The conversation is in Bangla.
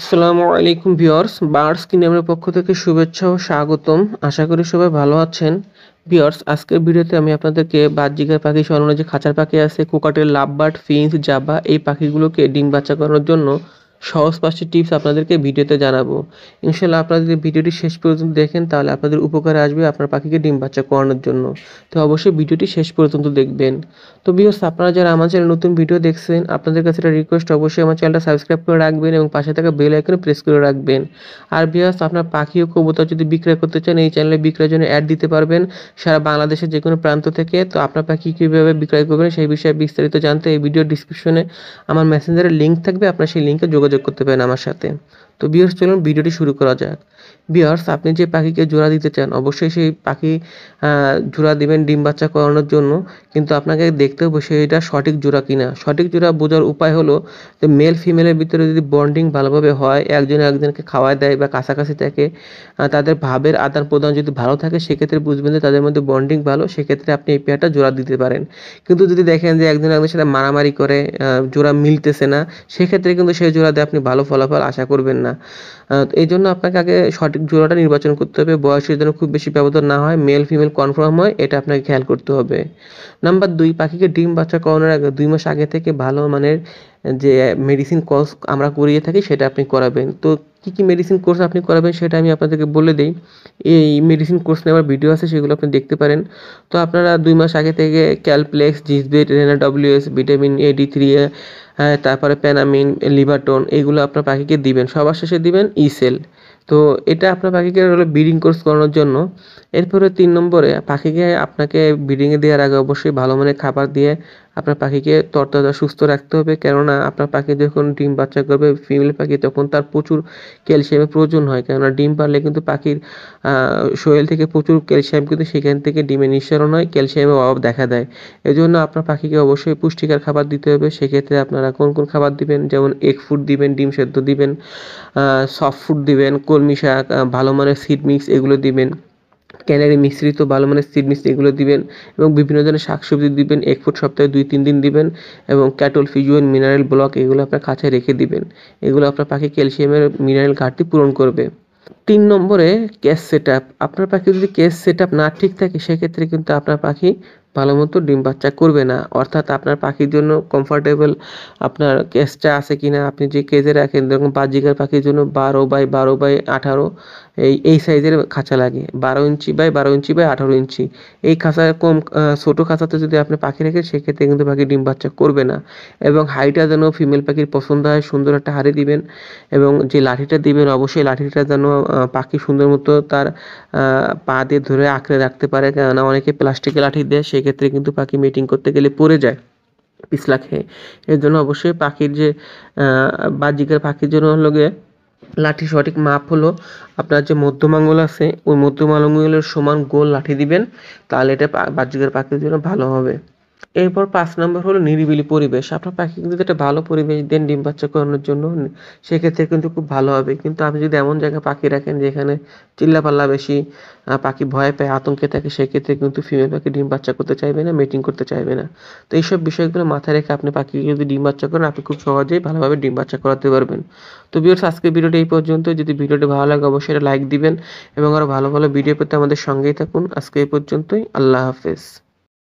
আসসালামু আলাইকুম বিয়ার্স বার্স কিনামের পক্ষ থেকে শুভেচ্ছা ও স্বাগতম আশা করি সবাই ভালো আছেন বিয়ার্স আজকের ভিডিওতে আমি আপনাদেরকে বাহ্যিকের পাখি সরানো যে খাঁচার পাখি আছে কোকাটের লাভবার্ড ফিন্স জাবা এই পাখিগুলোকে ডিম বাচ্চা করানোর জন্য সহজ পাঁচটি টিপস আপনাদেরকে ভিডিওতে জানাবো ইনশাল্লাহ আপনারা যদি ভিডিওটি শেষ পর্যন্ত দেখেন তাহলে আপনাদের উপকারে আসবে আপনার পাখিকে ডিম বাচ্চা করানোর জন্য তো অবশ্যই ভিডিওটি শেষ পর্যন্ত দেখবেন তো বিহস আপনারা যারা আমার চ্যানেল নতুন ভিডিও দেখছেন আপনাদের কাছে একটা রিকোয়েস্ট অবশ্যই আমার চ্যানেলটা সাবস্ক্রাইব করে রাখবেন এবং পাশে থাকা বেল আইকনে প্রেস করে রাখবেন আর বিহস আপনার পাখি ও কবুতর যদি বিক্রয় করতে চান এই চ্যানেলে বিক্রয়ের জন্য অ্যাড দিতে পারবেন সারা বাংলাদেশের যে কোনো প্রান্ত থেকে তো আপনার পাখি কীভাবে বিক্রয় করবেন সেই বিষয়ে বিস্তারিত জানতে এই ভিডিও ডিসক্রিপশনে আমার মেসেঞ্জারের লিঙ্ক থাকবে আপনার সেই লিঙ্কে যোগাযোগ যোগাযোগ করতে পারেন আমার সাথে তো বিয়ার্স চলুন ভিডিওটি শুরু করা যাক বিয়ার্স আপনি যে পাখিকে জোড়া দিতে চান অবশ্যই সেই পাখি জোড়া দিবেন ডিম বাচ্চা করানোর জন্য কিন্তু আপনাকে দেখতে হবে সেটা সঠিক জোড়া কিনা সঠিক জোড়া বোঝার উপায় হলো যে মেল ফিমেলের ভিতরে যদি বন্ডিং ভালোভাবে হয় একজন একজনকে খাওয়ায় দেয় বা কাছাকাছি থাকে তাদের ভাবের আদান প্রদান যদি ভালো থাকে সেক্ষেত্রে বুঝবেন যে তাদের মধ্যে বন্ডিং ভালো সেক্ষেত্রে আপনি এই পেয়ারটা জোড়া দিতে পারেন কিন্তু যদি দেখেন যে একজন একজনের সাথে মারামারি করে জোড়া মিলতেছে না সেক্ষেত্রে কিন্তু সেই জোড়া দিয়ে আপনি ভালো ফলাফল আশা করবেন না না এই জন্য আপনাকে আগে সঠিক জোড়াটা নির্বাচন করতে হবে বয়সের জন্য খুব বেশি ব্যবধান না হয় মেল ফিমেল কনফার্ম হয় এটা আপনাকে খেয়াল করতে হবে নাম্বার দুই পাখিকে ডিম বাচ্চা করানোর আগে দুই মাস আগে থেকে ভালো মানের যে মেডিসিন কোর্স আমরা করিয়ে থাকি সেটা আপনি করাবেন তো কী কী মেডিসিন কোর্স আপনি করাবেন সেটা আমি আপনাদেরকে বলে দিই এই মেডিসিন কোর্স নেওয়ার ভিডিও আছে সেগুলো আপনি দেখতে পারেন তো আপনারা দুই মাস আগে থেকে ক্যালপ্লেক্স জিসবেট রেনা WS vitamin A D three হ্যাঁ তারপরে প্যানামিন লিভারটোন এগুলো আপনার পাখিকে দিবেন সবার শেষে দিবেন ইসেল তো এটা আপনার পাখিকে হলো ব্রিডিং কোর্স করানোর জন্য এরপরে তিন নম্বরে পাখিকে আপনাকে ব্রিডিংয়ে দেওয়ার আগে অবশ্যই ভালো মানের খাবার দিয়ে আপনার পাখিকে তরতাজা সুস্থ রাখতে হবে কেননা আপনার পাখি যখন ডিম বাচ্চা করবে ফিমেল পাখি তখন তার প্রচুর ক্যালসিয়ামের প্রয়োজন হয় কেননা ডিম পারলে কিন্তু পাখির শরীর থেকে প্রচুর ক্যালসিয়াম কিন্তু সেখান থেকে ডিমে নিঃসরণ হয় ক্যালসিয়ামের অভাব দেখা দেয় এই জন্য আপনার পাখিকে অবশ্যই পুষ্টিকর খাবার দিতে হবে সেক্ষেত্রে আপনারা কোন কোন খাবার দিবেন যেমন এগ ফুড দিবেন ডিম সেদ্ধ দিবেন সফট ফুড দিবেন কলমি শাক ভালো মানের সিড মিক্স এগুলো দিবেন ক্যানারি মিশ্রিত ভালো মানের সিড মিশ্রি এগুলো দিবেন এবং বিভিন্ন ধরনের শাকসবজি দিবেন এক ফুট সপ্তাহে দুই তিন দিন দিবেন এবং ক্যাটল ফিজুয়েল মিনারেল ব্লক এগুলো আপনার কাছে রেখে দিবেন এগুলো আপনার পাখি ক্যালসিয়ামের মিনারেল ঘাটতি পূরণ করবে তিন নম্বরে ক্যাশ সেট আপ আপনার পাখি যদি ক্যাশ সেট আপ না ঠিক থাকে সেক্ষেত্রে কিন্তু আপনার পাখি ভালো মতো ডিম বাচ্চা করবে না অর্থাৎ আপনার পাখির জন্য কমফর্টেবল আপনার ক্যাশটা আছে কি না আপনি যে কেজে রাখেন যেরকম বাজিকার পাখির জন্য বারো বাই বারো বাই আঠারো এই এই সাইজের খাঁচা লাগে বারো ইঞ্চি বাই বারো ইঞ্চি বাই আঠারো ইঞ্চি এই খাঁচা কম ছোটো খাঁচাতে যদি আপনি পাখি রাখেন সেক্ষেত্রে কিন্তু পাখি ডিম বাচ্চা করবে না এবং হাইটা যেন ফিমেল পাখির পছন্দ হয় সুন্দর একটা হাড়ি দিবেন এবং যে লাঠিটা দিবেন অবশ্যই লাঠিটা যেন পাখি সুন্দর মতো তার পা দিয়ে ধরে আঁকড়ে রাখতে পারে কেননা অনেকে প্লাস্টিকের লাঠি দেয় সেক্ষেত্রে কিন্তু পাখি মিটিং করতে গেলে পড়ে যায় পিছলা খেয়ে এর জন্য অবশ্যই পাখির যে বাহ্যিকের পাখির জন্য হলো গিয়ে লাঠি সঠিক মাপ হলো আপনার যে মধ্যম আঙুল আছে ওই মধ্যম আঙুলের সমান গোল লাঠি দিবেন তাহলে এটা বাহ্যিকের পাখির জন্য ভালো হবে এরপর পাঁচ নম্বর হলো নিরিবিলি পরিবেশ আপনার পাখি কিন্তু একটা ভালো পরিবেশ দেন ডিম বাচ্চা করানোর জন্য সেক্ষেত্রে কিন্তু খুব ভালো হবে কিন্তু আপনি যদি এমন জায়গায় পাখি রাখেন যেখানে চিল্লাপাল্লা বেশি পাখি ভয় পায় আতঙ্কে থাকে সেক্ষেত্রে কিন্তু ফিমেল পাখি ডিম বাচ্চা করতে চাইবে না মেটিং করতে চাইবে না তো এইসব বিষয়গুলো মাথায় রেখে আপনি পাখি যদি ডিম বাচ্চা করেন আপনি খুব সহজেই ভালোভাবে ডিম বাচ্চা করাতে পারবেন তো বিয়ার্স আজকে ভিডিওটি এই পর্যন্ত যদি ভিডিওটি ভালো লাগে অবশ্যই লাইক দিবেন এবং আরও ভালো ভালো ভিডিও পেতে আমাদের সঙ্গেই থাকুন আজকে এই পর্যন্তই আল্লাহ হাফেজ